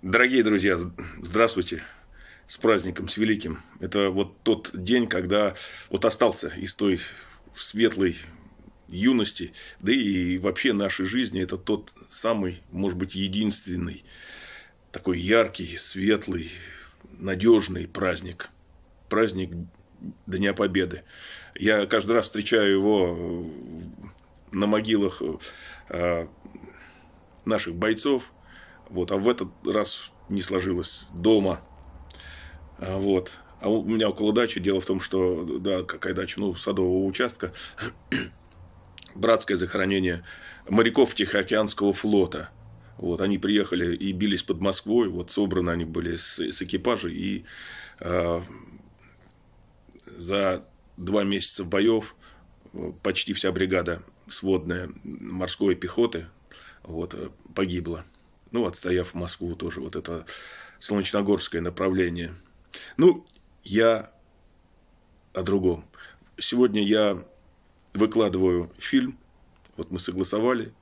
Дорогие друзья, здравствуйте. С праздником, с великим. Это вот тот день, когда вот остался из той светлой юности, да и вообще нашей жизни. Это тот самый, может быть, единственный, такой яркий, светлый, надежный праздник. Праздник Дня Победы. Я каждый раз встречаю его э, на могилах э, наших бойцов – вот, а в этот раз не сложилось дома. А, вот. А у меня около дачи. Дело в том, что, да, какая дача? Ну, садового участка. Братское захоронение моряков Тихоокеанского флота. Вот, они приехали и бились под Москвой. Вот, собраны они были с, с экипажа. И э, за два месяца боев почти вся бригада сводная морской пехоты вот, э, погибла ну, отстояв Москву тоже, вот это солнечногорское направление. Ну, я о другом. Сегодня я выкладываю фильм, вот мы согласовали,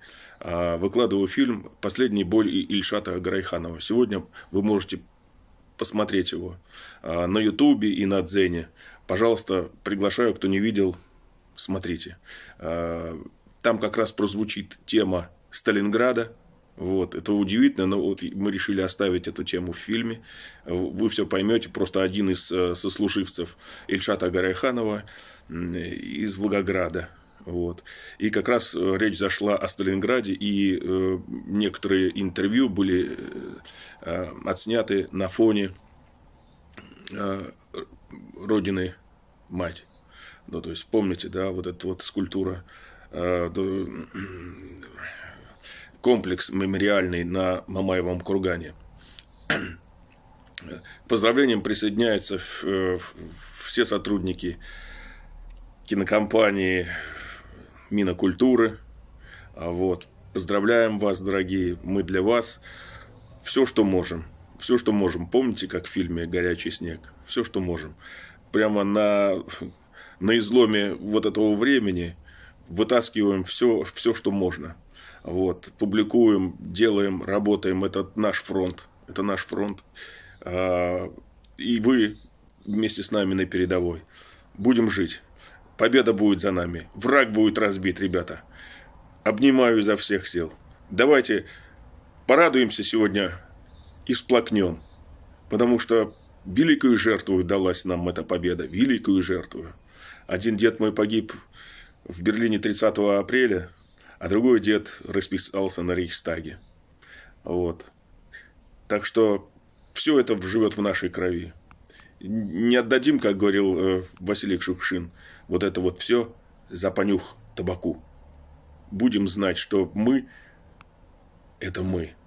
а, выкладываю фильм «Последний бой Ильшата Грайханова. Сегодня вы можете посмотреть его а, на Ютубе и на Дзене. Пожалуйста, приглашаю, кто не видел, смотрите. А, там как раз прозвучит тема Сталинграда – вот, это удивительно, но вот мы решили оставить эту тему в фильме. Вы все поймете, просто один из э, сослуживцев Ильшата Гарайханова из Волгограда. Вот. И как раз э, речь зашла о Сталинграде, и э, некоторые интервью были э, э, отсняты на фоне э, Родины Мать. Ну, то есть, помните, да, вот эта вот скульптура э, комплекс мемориальный на Мамаевом кургане. К поздравлениям присоединяются э, все сотрудники кинокомпании Минокультуры. А вот. Поздравляем вас, дорогие. Мы для вас все, что можем. Все, что можем. Помните, как в фильме «Горячий снег»? Все, что можем. Прямо на, на изломе вот этого времени – вытаскиваем все, все что можно. Вот, публикуем, делаем, работаем. Это наш фронт. Это наш фронт. А, и вы вместе с нами на передовой. Будем жить. Победа будет за нами. Враг будет разбит, ребята. Обнимаю изо всех сил. Давайте порадуемся сегодня и всплакнем. Потому что великую жертву далась нам эта победа. Великую жертву. Один дед мой погиб в Берлине 30 апреля, а другой дед расписался на Рейхстаге. Вот. Так что все это живет в нашей крови. Не отдадим, как говорил э, Василий Шукшин, вот это вот все за понюх табаку. Будем знать, что мы – это мы.